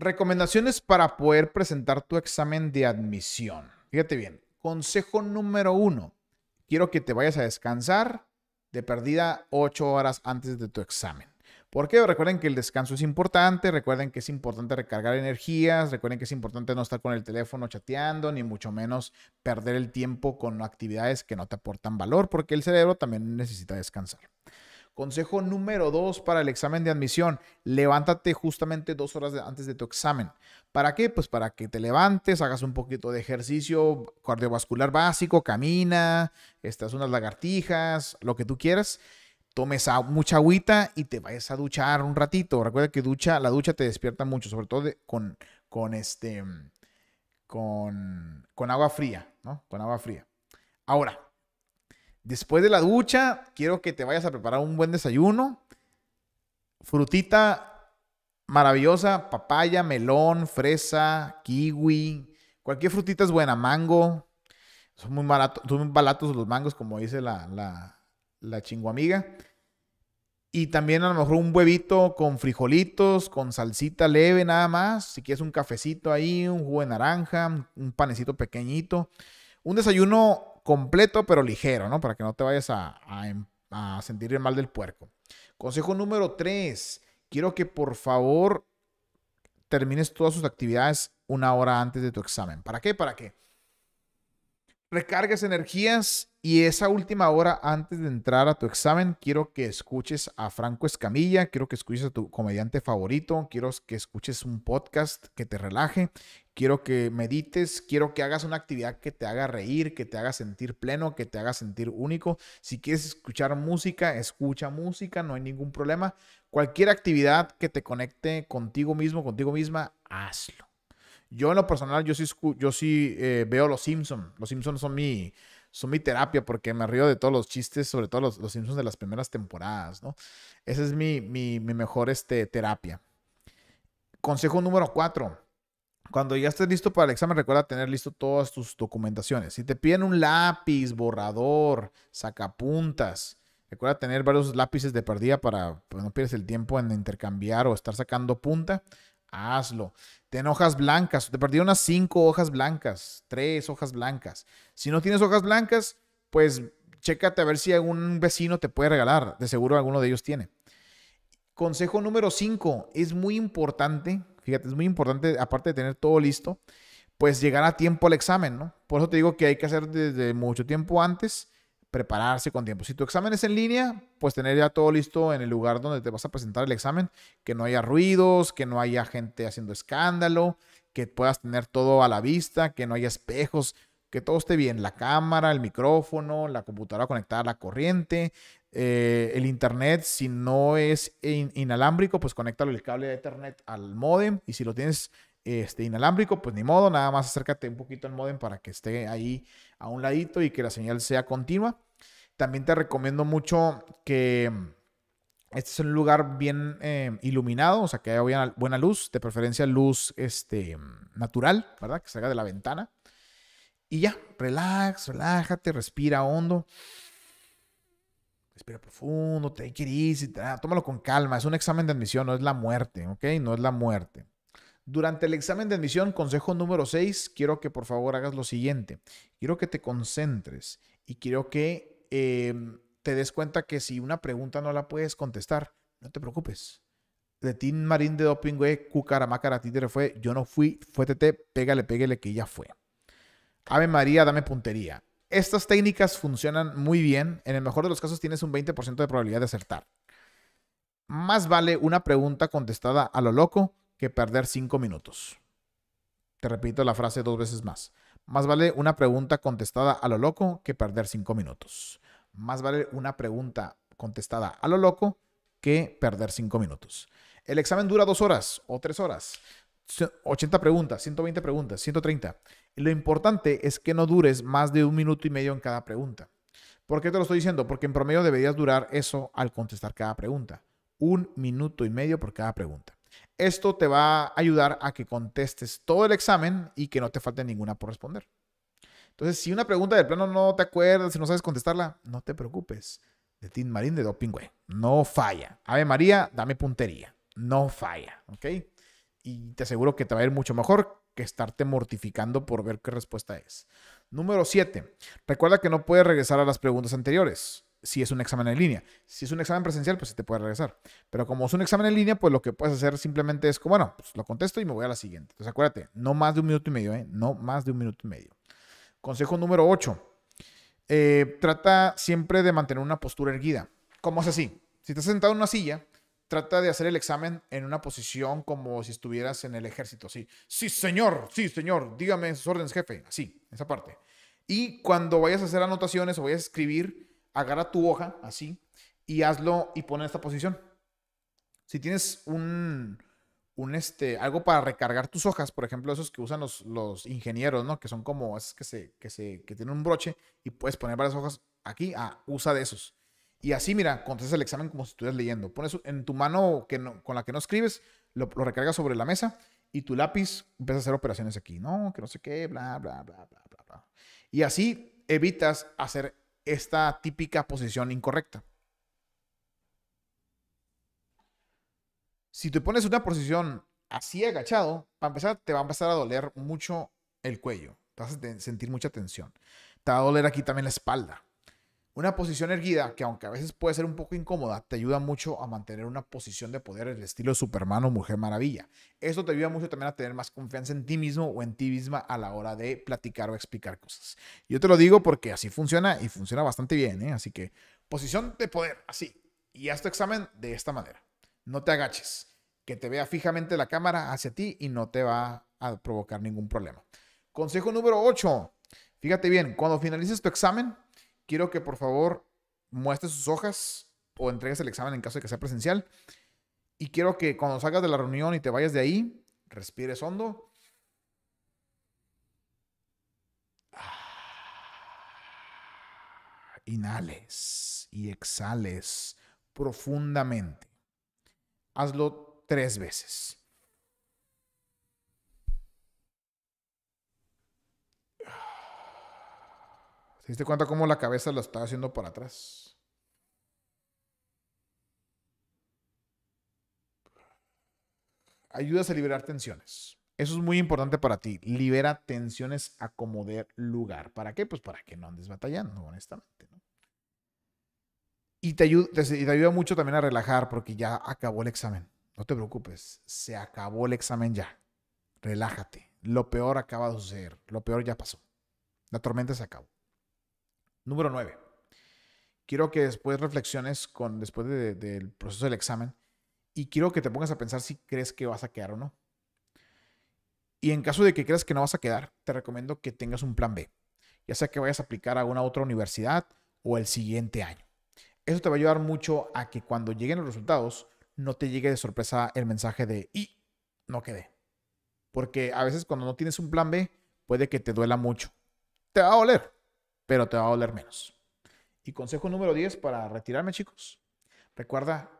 Recomendaciones para poder presentar tu examen de admisión. Fíjate bien, consejo número uno, quiero que te vayas a descansar de perdida ocho horas antes de tu examen. ¿Por qué? Recuerden que el descanso es importante, recuerden que es importante recargar energías, recuerden que es importante no estar con el teléfono chateando, ni mucho menos perder el tiempo con actividades que no te aportan valor, porque el cerebro también necesita descansar. Consejo número dos para el examen de admisión, levántate justamente dos horas antes de tu examen. ¿Para qué? Pues para que te levantes, hagas un poquito de ejercicio cardiovascular básico, camina, estás unas lagartijas, lo que tú quieras tomes mucha agüita y te vayas a duchar un ratito. Recuerda que ducha, la ducha te despierta mucho, sobre todo con, con, este, con, con agua fría, ¿no? Con agua fría. Ahora, Después de la ducha, quiero que te vayas a preparar un buen desayuno. Frutita maravillosa, papaya, melón, fresa, kiwi, cualquier frutita es buena, mango. Son muy baratos, baratos los mangos, como dice la, la, la Y también a lo mejor un huevito con frijolitos, con salsita leve nada más. Si quieres un cafecito ahí, un jugo de naranja, un panecito pequeñito. Un desayuno completo pero ligero, ¿no? Para que no te vayas a, em, sentir el mal del puerco. Consejo número 3. Quiero que por favor termines todas sus actividades una hora antes de tu examen. ¿Para qué? Para qué? recargues energías y esa última hora antes de entrar a tu examen, quiero que escuches a Franco Escamilla, quiero que escuches a tu comediante favorito, quiero que escuches un podcast que te relaje, quiero que medites, quiero que hagas una actividad que te haga reír, que te haga sentir pleno, que te haga sentir único. Si quieres escuchar música, escucha música, no hay ningún problema. Cualquier actividad que te conecte contigo mismo, contigo misma, hazlo. Yo en lo personal, yo sí, yo sí eh, veo Los Simpsons. Los Simpsons son mi, son mi terapia porque me río de todos los chistes, sobre todo los, los Simpsons de las primeras temporadas, ¿no? Esa es mi, mejor este, terapia. Consejo número cuatro. Cuando ya estés listo para el examen, recuerda tener listo todas tus documentaciones. Si te piden un lápiz, borrador, sacapuntas, recuerda tener varios lápices de perdida para pues, no pierdas el tiempo en intercambiar o estar sacando punta hazlo. Ten hojas blancas, te perdí unas cinco hojas blancas, tres hojas blancas. Si no tienes hojas blancas, pues chécate a ver si algún vecino te puede regalar, de seguro alguno de ellos tiene. Consejo número 5, es muy importante, fíjate, es muy importante, aparte de tener todo listo, pues llegar a tiempo al examen, ¿no? Por eso te digo que hay que hacer desde mucho tiempo antes prepararse con tiempo. Si tu examen es en línea, pues tener ya todo listo en el lugar donde te vas a presentar el examen, que no haya ruidos, que no haya gente haciendo escándalo, que puedas tener todo a la vista, que no haya espejos, que todo esté bien, la cámara, el micrófono, la computadora conectada a la corriente, eh, el internet, si no es inalámbrico, pues conéctalo el cable de internet al modem y si lo tienes este, inalámbrico, pues ni modo, nada más acércate un poquito al modem para que esté ahí a un ladito y que la señal sea continua. También te recomiendo mucho que mm, este es un lugar bien eh, iluminado, o sea, que haya buena luz, de preferencia luz este, natural, ¿verdad? Que salga de la ventana. Y ya, relax, relájate, respira hondo. Respira profundo, hay que tómalo con calma. Es un examen de admisión, no es la muerte, ¿ok? No es la muerte. Durante el examen de admisión, consejo número 6, quiero que por favor hagas lo siguiente. Quiero que te concentres y quiero que em, te des cuenta que si una pregunta no la puedes contestar, no te preocupes. De Team Marín de Doping, güey, Cucaramácara, títere fue, yo no fui, fuétete, pégale, pégale, que ya fue. Ave María, dame puntería. Estas técnicas funcionan muy bien. En el mejor de los casos tienes un 20% de probabilidad de acertar. Más vale una pregunta contestada a lo loco que perder cinco minutos. Te repito la frase dos veces más. Más vale una pregunta contestada a lo loco que perder cinco minutos. Más vale una pregunta contestada a lo loco que perder cinco minutos. El examen dura dos horas o tres horas. 80 preguntas, 120 preguntas, 130. lo importante es que no dures más de un minuto y medio en cada pregunta. ¿Por qué te lo estoy diciendo? Porque en promedio deberías durar eso al contestar cada pregunta. Un minuto y medio por cada pregunta. Esto te va a ayudar a que contestes todo el examen y que no te falte ninguna por responder. Entonces, si una pregunta del plano no te acuerdas, si no sabes contestarla, no te preocupes. De Tim Marín de Doping, No falla. Ave María, dame puntería. No falla, ¿ok? Y te aseguro que te va a ir mucho mejor que estarte mortificando por ver qué respuesta es. Número 7. Recuerda que no puedes regresar a las preguntas anteriores si es un examen en línea. Si es un examen presencial, pues sí te puede regresar. Pero como es un examen en línea, pues lo que puedes hacer simplemente es, como, bueno, pues lo contesto y me voy a la siguiente. Entonces acuérdate, no más de un minuto y medio, ¿eh? No más de un minuto y medio. Consejo número 8. Eh, trata siempre de mantener una postura erguida. ¿Cómo es así? Si te has sentado en una silla, trata de hacer el examen en una posición como si estuvieras en el ejército, Sí, Sí, señor, sí, señor, dígame sus órdenes, jefe, así, esa parte. Y cuando vayas a hacer anotaciones o vayas a escribir, agarra tu hoja así y hazlo y pon en esta posición. Si tienes un, un este, algo para recargar tus hojas, por ejemplo, esos que usan los, los ingenieros, ¿no? Que son como es que, se, que, se, que tienen un broche y puedes poner varias hojas aquí, ah, usa de esos. Y así, mira, contestas el examen como si estuvieras leyendo. Pones en tu mano que no, con la que no escribes, lo, lo, recargas sobre la mesa y tu lápiz empieza a hacer operaciones aquí, ¿no? Que no sé qué, bla, bla, bla, bla, bla, bla. Y así evitas hacer esta típica posición incorrecta. Si te pones una posición así agachado, para empezar te va a empezar a doler mucho el cuello, te vas a sentir mucha tensión. Te va a doler aquí también la espalda. Una posición erguida, que aunque a veces puede ser un poco incómoda, te ayuda mucho a mantener una posición de poder, el estilo Superman o Mujer Maravilla. Esto te ayuda mucho también a tener más confianza en ti mismo o en ti misma a la hora de platicar o explicar cosas. Yo te lo digo porque así funciona y funciona bastante bien, ¿eh? Así que posición de poder, así. Y haz tu examen de esta manera. No te agaches, que te vea fijamente la cámara hacia ti y no te va a provocar ningún problema. Consejo número 8. Fíjate bien, cuando finalices tu examen, quiero que por favor muestres sus hojas o entregues el examen en caso de que sea presencial. Y quiero que cuando salgas de la reunión y te vayas de ahí, respires hondo. Ah, inhales y exhales profundamente. Hazlo tres veces. ¿Te diste cuenta cómo la cabeza lo está haciendo para atrás? Ayudas a liberar tensiones. Eso es muy importante para ti. Libera tensiones a lugar. ¿Para qué? Pues para que no andes batallando, honestamente. Y te, ayuda, te, te ayuda mucho también a relajar porque ya acabó el examen. No te preocupes, se acabó el examen ya. Relájate. Lo peor acaba de suceder. Lo peor ya pasó. La tormenta se acabó. Número 9. Quiero que después reflexiones con, después del proceso del examen y quiero que te pongas a pensar si crees que vas a quedar o no. Y en caso de que creas que no vas a quedar, te recomiendo que tengas un plan B, ya sea que vayas a aplicar a una otra universidad o el siguiente año. Eso te va a ayudar mucho a que cuando lleguen los resultados no te llegue de sorpresa el mensaje de y no quedé. Porque a veces cuando no tienes un plan B puede que te duela mucho. Te va a doler, pero te va a doler menos. Y consejo número 10 para retirarme, chicos. Recuerda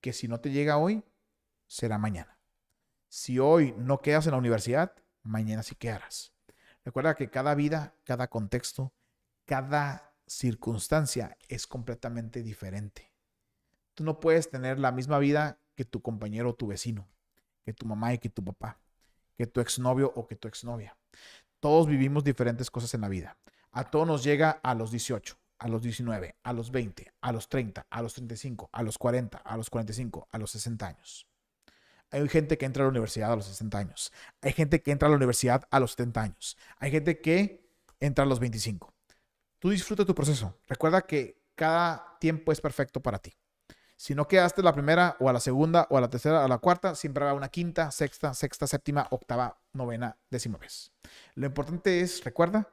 que si no te llega hoy, será mañana. Si hoy no quedas en la universidad, mañana sí quedarás. Recuerda que cada vida, cada contexto, cada circunstancia es completamente diferente. Tú no puedes tener la misma vida que tu compañero o tu vecino, que tu mamá y que tu papá, que tu exnovio o que tu exnovia. Todos vivimos diferentes cosas en la vida a todos nos llega a los 18, a los 19, a los 20, a los 30, a los 35, a los 40, a los 45, a los 60 años. Hay gente que entra a la universidad a los 60 años. Hay gente que entra a la universidad a los 70 años. Hay gente que entra a los 25. Tú disfruta tu proceso. Recuerda que cada tiempo es perfecto para ti. Si no quedaste la primera o a la segunda o a la tercera o a la cuarta, siempre habrá una quinta, sexta, sexta, séptima, octava, novena, décima vez. Lo importante es, recuerda,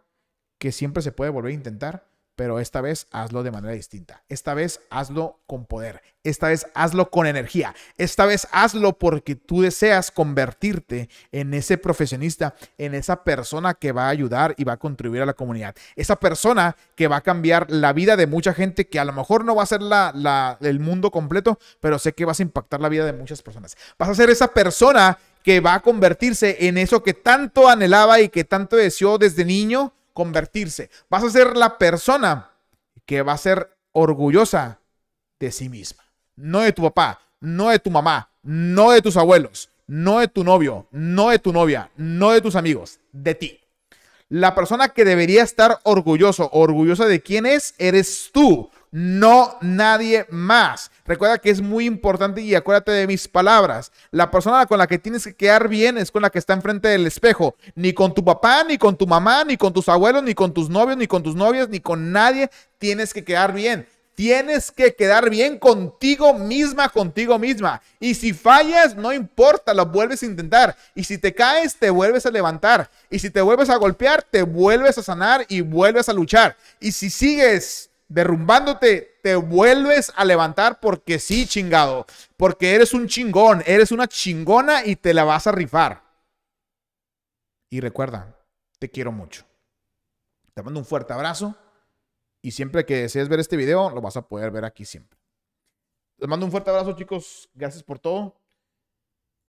que siempre se puede volver a intentar, pero esta vez hazlo de manera distinta. Esta vez hazlo con poder. Esta vez hazlo con energía. Esta vez hazlo porque tú deseas convertirte en ese profesionista, en esa persona que va a ayudar y va a contribuir a la comunidad. Esa persona que va a cambiar la vida de mucha gente que a lo mejor no va a ser la, la, el mundo completo, pero sé que vas a impactar la vida de muchas personas. Vas a ser esa persona que va a convertirse en eso que tanto anhelaba y que tanto deseó desde niño convertirse. Vas a ser la persona que va a ser orgullosa de sí misma. No de tu papá, no de tu mamá, no de tus abuelos, no de tu novio, no de tu novia, no de tus amigos, de ti. La persona que debería estar orgulloso, orgullosa de quién es, eres tú no nadie más. Recuerda que es muy importante y acuérdate de mis palabras. La persona con la que tienes que quedar bien es con la que está enfrente del espejo. Ni con tu papá, ni con tu mamá, ni con tus abuelos, ni con tus novios, ni con tus novias, ni con nadie tienes que quedar bien. Tienes que quedar bien contigo misma, contigo misma. Y si fallas, no importa, lo vuelves a intentar. Y si te caes, te vuelves a levantar. Y si te vuelves a golpear, te vuelves a sanar y vuelves a luchar. Y si sigues derrumbándote, te vuelves a levantar porque sí, chingado. Porque eres un chingón, eres una chingona y te la vas a rifar. Y recuerda, te quiero mucho. Te mando un fuerte abrazo y siempre que desees ver este video, lo vas a poder ver aquí siempre. Les mando un fuerte abrazo, chicos. Gracias por todo.